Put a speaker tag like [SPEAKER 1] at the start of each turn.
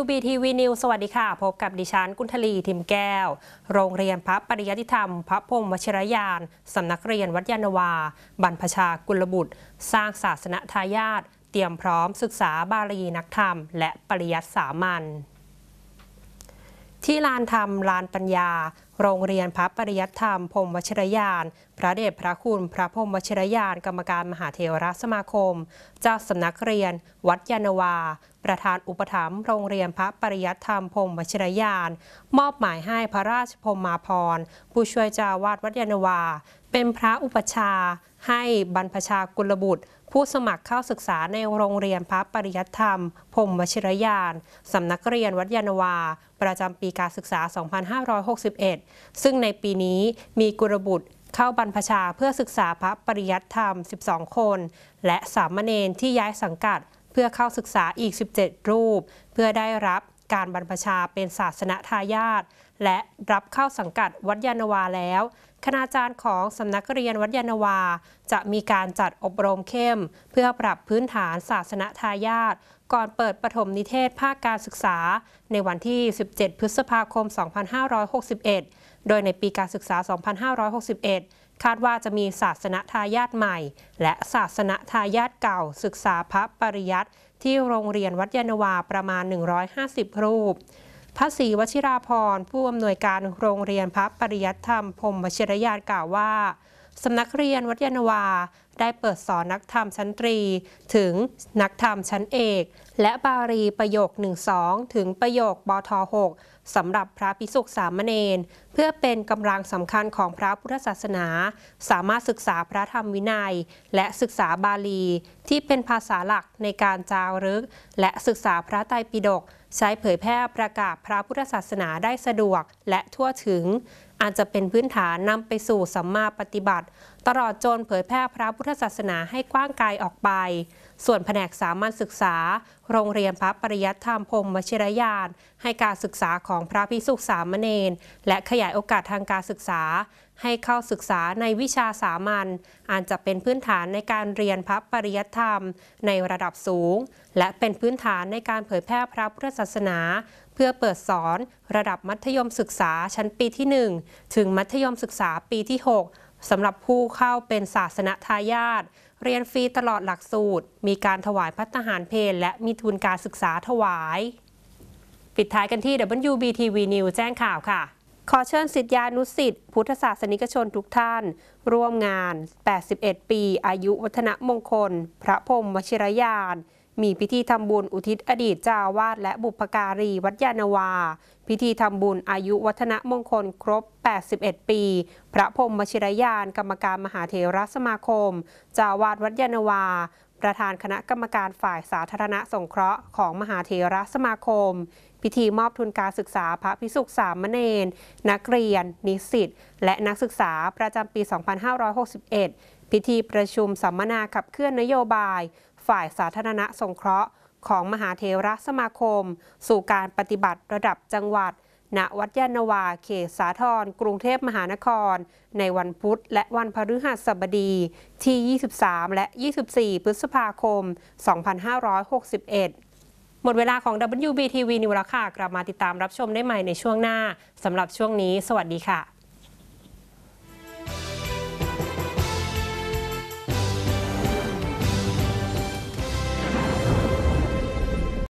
[SPEAKER 1] WBTV News สวัสดีค่ะ พบกับ ดิฉันกุณฑลีทิมแก้ว โรงเรียนพระปริยติธรรม พระพรมวชิรยานสำนักเรียนวัดยานวาบรรพชา กุลบุตร สร้างศาสนทายาท เตรียมพร้อมศึกษาบาลีนักธรรม และปริยัติสามัญที่ลานธรรมลานปัญญา โรงเรียนพระปริยัติธรรมพรมวชิรยาน พระเดชพระคุณ พระพรมวชิรยานกรรมการมหาเทวรสมาคม เจ้าสำนักเรียน วัดยานวาประธานอุปถัมภ์โรงเรียนพระปริยัติธรรมพงศ์วชิรยานมอบหมายให้พระราชพมมาพรผู้ช่วยเจ้าวาดวัดยานวาเป็นพระอุปชาให้บรรพชากุลบุตร ผู้สมัครเข้าศึกษาในโรงเรียนพระปริยัติธรรมพงศ์วชิรยานสำนักเรียนวัดยานวาประจำปีการศึกษา 2561 ซึ่งในปีนี้มีกุลบุตรเข้าบรรพชาเพื่อศึกษาพระปริยัติธรรม 12 คนและสามเณรที่ย้ายสังกัดพื่อเข้าศึกษาอีก 17 รูป เพื่อได้รับการบรรพชาเป็นศาสนทายาทและรับเข้าสังกัดวัดยานวาแล้ว คณาจารย์ของสำนักเรียนวัดยานวาจะมีการจัดอบรมเข้ม เพื่อปรับพื้นฐานศาสนทายาทก่อนเปิดปฐมนิเทศภาคการศึกษาในวันที่ 17 พฤษภาคม 2561 โดยในปีการศึกษา 2561 คาดว่าจะมีศาสนทายาทใหม่ และศาสนทายาทเก่าศึกษาพระปริยัติที่โรงเรียนวัดยานวาประมาณ 150 รูป พระศรีวชิราพร ผู้อำนวยการโรงเรียนพระปริยัติธรรมพรมวชิรญาตกล่าวว่าสำนักเรียนวัดยานวาได้เปิดสอนนักธรรมชั้นตรี ถึง นักธรรมชั้นเอก และบาลีประโยค1-2ถึงประโยคบท6สำหรับพระภิกษุสามเณรเพื่อเป็นกำลังสำคัญของพระพุทธศาสนา สามารถศึกษาพระธรรมวินัย และศึกษาบาลีที่เป็นภาษาหลักในการจารึกและศึกษาพระไตรปิฎกใช้เผยแพร่ประกาศพระพุทธศาสนาได้สะดวกและทั่วถึงอาจจะเป็นพื้นฐานนำไปสู่สัมมาปฏิบัติ ตลอดจนเผยแพร่พระพุทธศาสนาให้กว้างไกลออกไป ส่วนแผนกสามัญศึกษา โรงเรียนพระปริยัติธรรมพรมวชิรยานให้การศึกษาของพระพิสุุสามเณรและขยายโอกาสทางการศึกษาให้เข้าศึกษาในวิชาสามัญอาจจะเป็นพื้นฐานในการเรียนพระปริยัติธรรมในระดับสูง และเป็นพื้นฐานในการเผยแพร่พระพุทธศาสนาพื่อเปิดสอนระดับมัธยมศึกษาชั้นปีที่ 1 ถึงมัธยมศึกษาปีที่ 6สำหรับผู้เข้าเป็นศาสนทายาทเรียนฟรีตลอดหลักสูตร มีการถวายพัฒหารเพลและมีทุนการศึกษาถวาย ปิดท้ายกันที่ WBTV News แจ้งข่าวค่ะ ขอเชิญสิทธิานุสิทธิพุทธศาสนิกชนทุกท่าน ร่วมงาน 81 ปี อายุวัฒนมงคล พระพรมวชิรยานมีพิธีทำบุญอุทิศอดีตเจ้าวาด และบุพการีวัดยานาวาพิธีทำบุญอายุวัฒนมงคลครบ 81 ปี พระพรมมชิรยานกรรมการมหาเทรสมาคม เจ้าวาดวัดยานาวาประธานคณะกรรมการฝ่ายสาธารณสงเคราะห์ของมหาเทรสมาคม พิธีมอบทุนการศึกษาพระพิสุกสามเณร นักเรียนนิสิตและนักศึกษาประจำปี2561พิธีประชุมสัมมนาขับเคลื่อนนโยบายฝ่ายสาธารณสงเคราะห์ของมหาเทระสมาคม สู่การปฏิบัติระดับจังหวัด ณวัดยานวาเขตสาทรกรุงเทพมหานคร ในวันพุธและวันพฤหัสบดี ที่ 23 และ 24พฤษภาคม 2561 หมดเวลาของ WBTV นิวราวคากลับมาติดตามรับชมได้ใหม่ในช่วงหน้าสำหรับช่วงนี้ สวัสดีค่ะ